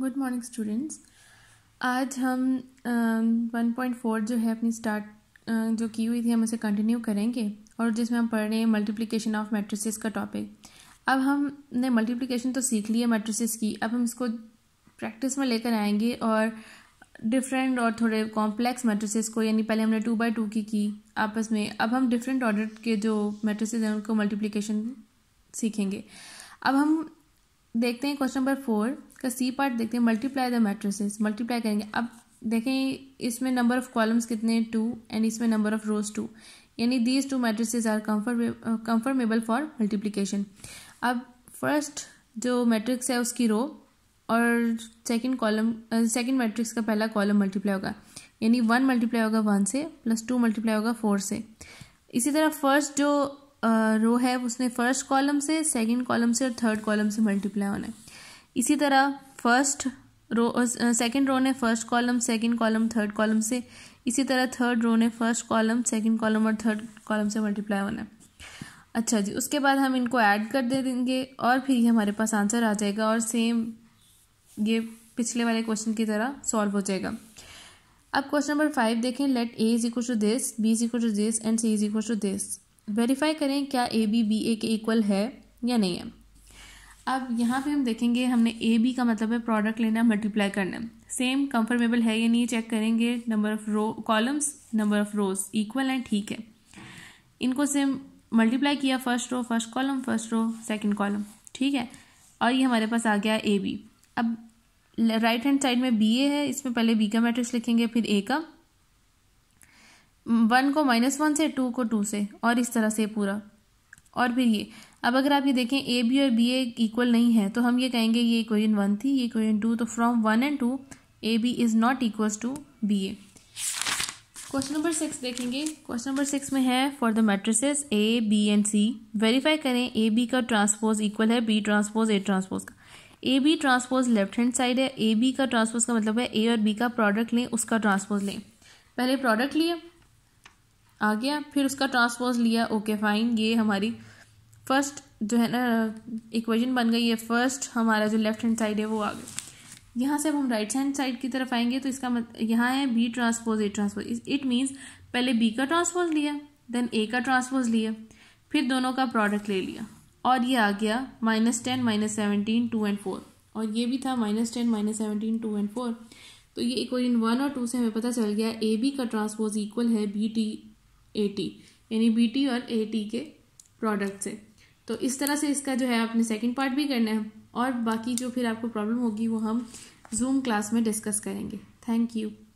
good morning students आज हम one point four जो है अपनी स्टार्ट जो की हुई थी हम उसे कंटिन्यू करेंगे और जिसमें हम पढ़ रहे हैं मल्टीप्लिकेशन ऑफ मेट्रिसिस का टॉपिक अब हमने मल्टीप्लिकेशन तो सीख ली है मैट्रिसेस की अब हम इसको प्रैक्टिस में लेकर आएंगे और डिफरेंट और थोड़े कॉम्प्लेक्स मेट्रिसिस को यानी पहले हमने टू बाई टू की की आपस में अब हम डिफरेंट ऑर्डर के जो मेट्रिसिस हैं उनको मल्टीप्लिकेशन सीखेंगे अब हम देखते हैं क्वेश्चन नंबर फोर का सी पार्ट देखते हैं मल्टीप्लाई द मैट्रिसेस मल्टीप्लाई करेंगे अब देखें इसमें नंबर ऑफ कॉलम्स कितने हैं टू एंड इसमें नंबर ऑफ रोज टू यानी these two matrices are comfortable for multiplication अब फर्स्ट जो मैट्रिक्स है उसकी रो और सेकंड कॉलम सेकंड मैट्रिक्स का पहला कॉलम मल्टीप्लाई होगा यानी वन मल्टीप्लाई होगा वन से प्लस टू मल्टीप्लाई होगा फोर से इसी तरह फर्स्ट जो रो है उसने फर्स्ट कॉलम से सेकंड कॉलम से और थर्ड कॉलम से मल्टीप्लाई होना है इसी तरह फर्स्ट रो सेकंड रो ने first column second column third column से इसी तरह थर्ड रो ने फर्स्ट कॉलम सेकंड कॉलम और थर्ड कॉलम से मल्टीप्लाई होना है अच्छा जी उसके बाद हम इनको ऐड कर दे देंगे और फिर ये हमारे पास आंसर आ जाएगा और सेम ये पिछले वाले क्वेश्चन की तरह सॉल्व हो जाएगा अब क्वेश्चन नंबर फाइव देखें let A is equal to this B is equal to this and C is equal to this verify करें क्या ए बी बी ए के इक्वल है या नहीं है अब यहाँ पे हम देखेंगे हमने ए बी का मतलब है प्रोडक्ट लेना मल्टीप्लाई करना सेम कंफर्मेबल है या नहीं चेक करेंगे number of row columns number of rows equal हैं ठीक है इनको सेम मल्टीप्लाई किया first row first column first row second column ठीक है और ये हमारे पास आ गया ए बी अब राइट हैंड साइड में बी ए है इसमें पहले बी का मैट्रिक्स लिखेंगे फिर ए का वन को माइनस वन से टू को टू से और इस तरह से पूरा और फिर ये अब अगर आप ये देखें ए बी और बी ए इक्वल नहीं है तो हम ये कहेंगे ये इक्वेशन वन थी ये इक्वेशन टू तो from one and two A B is not equal to B A question number six देखेंगे क्वेश्चन नंबर सिक्स में है for the matrices A B and C verify करें ए बी का transpose equal है B transpose A transpose का A B transpose left hand side है A B का transpose का मतलब है ए और बी का प्रोडक्ट लें उसका ट्रांसपोज लें पहले प्रोडक्ट लिए आ गया फिर उसका ट्रांसपोज लिया ओके फाइन ये हमारी फर्स्ट जो है ना इक्वेशन बन गई है फर्स्ट हमारा जो लेफ्ट हैंड साइड है वो आ गया यहाँ से अब हम राइट हैंड साइड की तरफ आएंगे तो इसका मत यहाँ है B transpose A transpose it means पहले बी का ट्रांसपोज लिया देन ए का ट्रांसपोज लिया फिर दोनों का प्रोडक्ट ले लिया और ये आ गया minus ten minus seventeen two and four और ये भी था minus ten minus seventeen two and four तो ये इक्वेशन वन और टू से हमें पता चल गया ए बी का ट्रांसपोज इक्वल है बी टी ए टी यानी बी टी और ए टी के प्रोडक्ट से तो इस तरह से इसका जो है आपने सेकेंड पार्ट भी करना है और बाकी जो फिर आपको प्रॉब्लम होगी वो हम जूम क्लास में डिस्कस करेंगे थैंक यू